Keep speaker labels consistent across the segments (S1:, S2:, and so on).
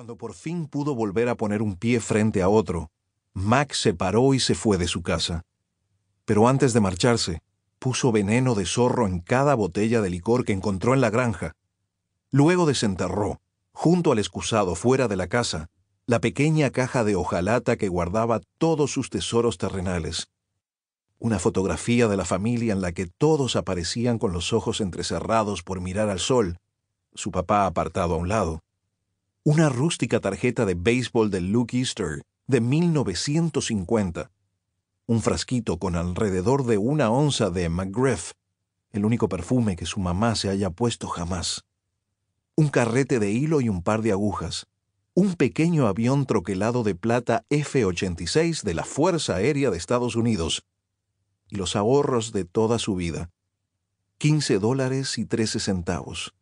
S1: Cuando por fin pudo volver a poner un pie frente a otro, Max se paró y se fue de su casa. Pero antes de marcharse, puso veneno de zorro en cada botella de licor que encontró en la granja. Luego desenterró, junto al excusado fuera de la casa, la pequeña caja de hojalata que guardaba todos sus tesoros terrenales. Una fotografía de la familia en la que todos aparecían con los ojos entrecerrados por mirar al sol, su papá apartado a un lado una rústica tarjeta de béisbol de Luke Easter de 1950, un frasquito con alrededor de una onza de McGriff, el único perfume que su mamá se haya puesto jamás, un carrete de hilo y un par de agujas, un pequeño avión troquelado de plata F-86 de la Fuerza Aérea de Estados Unidos, y los ahorros de toda su vida, 15 dólares y 13 centavos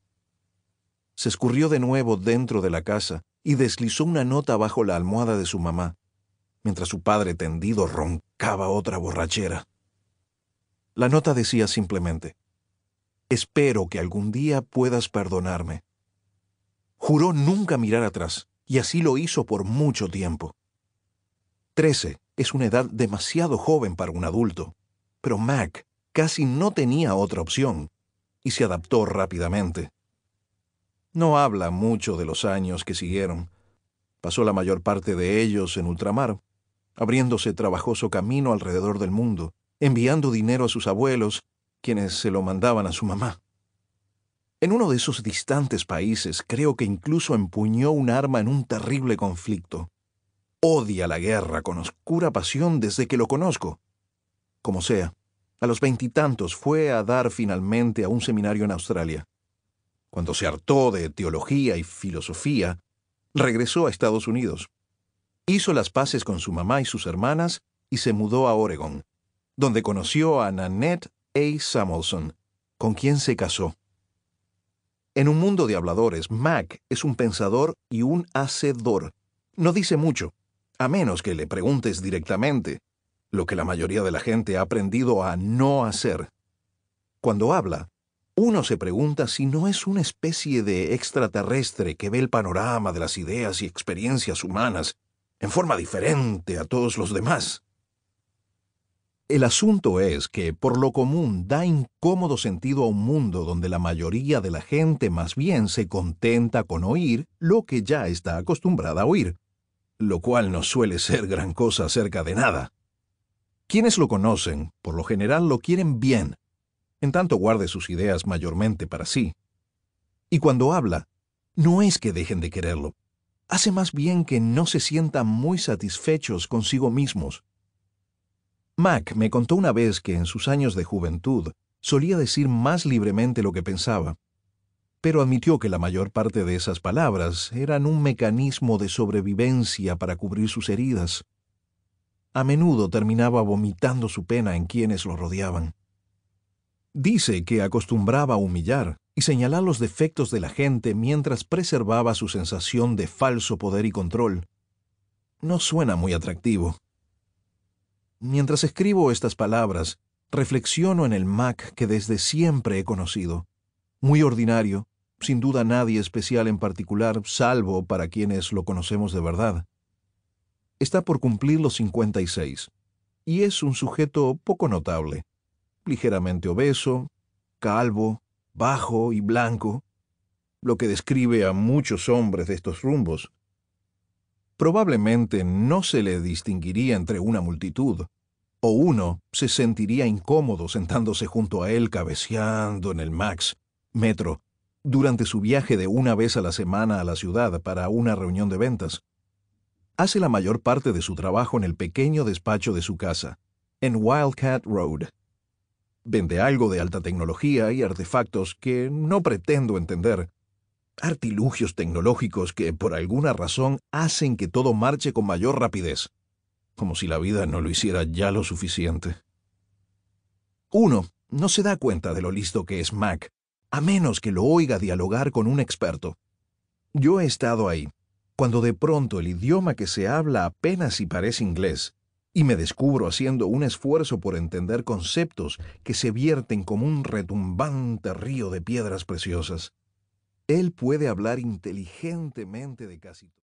S1: se escurrió de nuevo dentro de la casa y deslizó una nota bajo la almohada de su mamá, mientras su padre tendido roncaba otra borrachera. La nota decía simplemente, Espero que algún día puedas perdonarme. Juró nunca mirar atrás, y así lo hizo por mucho tiempo. Trece es una edad demasiado joven para un adulto, pero Mac casi no tenía otra opción, y se adaptó rápidamente. No habla mucho de los años que siguieron. Pasó la mayor parte de ellos en ultramar, abriéndose trabajoso camino alrededor del mundo, enviando dinero a sus abuelos, quienes se lo mandaban a su mamá. En uno de esos distantes países creo que incluso empuñó un arma en un terrible conflicto. Odia la guerra con oscura pasión desde que lo conozco. Como sea, a los veintitantos fue a dar finalmente a un seminario en Australia. Cuando se hartó de teología y filosofía, regresó a Estados Unidos. Hizo las paces con su mamá y sus hermanas y se mudó a Oregon, donde conoció a Nanette A. Samuelson, con quien se casó. En un mundo de habladores, Mac es un pensador y un hacedor. No dice mucho, a menos que le preguntes directamente, lo que la mayoría de la gente ha aprendido a no hacer. Cuando habla, uno se pregunta si no es una especie de extraterrestre que ve el panorama de las ideas y experiencias humanas en forma diferente a todos los demás. El asunto es que, por lo común, da incómodo sentido a un mundo donde la mayoría de la gente más bien se contenta con oír lo que ya está acostumbrada a oír, lo cual no suele ser gran cosa acerca de nada. Quienes lo conocen, por lo general lo quieren bien, en tanto guarde sus ideas mayormente para sí. Y cuando habla, no es que dejen de quererlo, hace más bien que no se sientan muy satisfechos consigo mismos. Mac me contó una vez que en sus años de juventud solía decir más libremente lo que pensaba, pero admitió que la mayor parte de esas palabras eran un mecanismo de sobrevivencia para cubrir sus heridas. A menudo terminaba vomitando su pena en quienes lo rodeaban. Dice que acostumbraba a humillar y señalar los defectos de la gente mientras preservaba su sensación de falso poder y control. No suena muy atractivo. Mientras escribo estas palabras, reflexiono en el Mac que desde siempre he conocido. Muy ordinario, sin duda nadie especial en particular, salvo para quienes lo conocemos de verdad. Está por cumplir los 56, y es un sujeto poco notable ligeramente obeso, calvo, bajo y blanco, lo que describe a muchos hombres de estos rumbos. Probablemente no se le distinguiría entre una multitud, o uno se sentiría incómodo sentándose junto a él cabeceando en el Max, metro, durante su viaje de una vez a la semana a la ciudad para una reunión de ventas. Hace la mayor parte de su trabajo en el pequeño despacho de su casa, en Wildcat Road, Vende algo de alta tecnología y artefactos que no pretendo entender. Artilugios tecnológicos que por alguna razón hacen que todo marche con mayor rapidez. Como si la vida no lo hiciera ya lo suficiente. Uno, no se da cuenta de lo listo que es Mac, a menos que lo oiga dialogar con un experto. Yo he estado ahí, cuando de pronto el idioma que se habla apenas y parece inglés, y me descubro haciendo un esfuerzo por entender conceptos que se vierten como un retumbante río de piedras preciosas. Él puede hablar inteligentemente de casi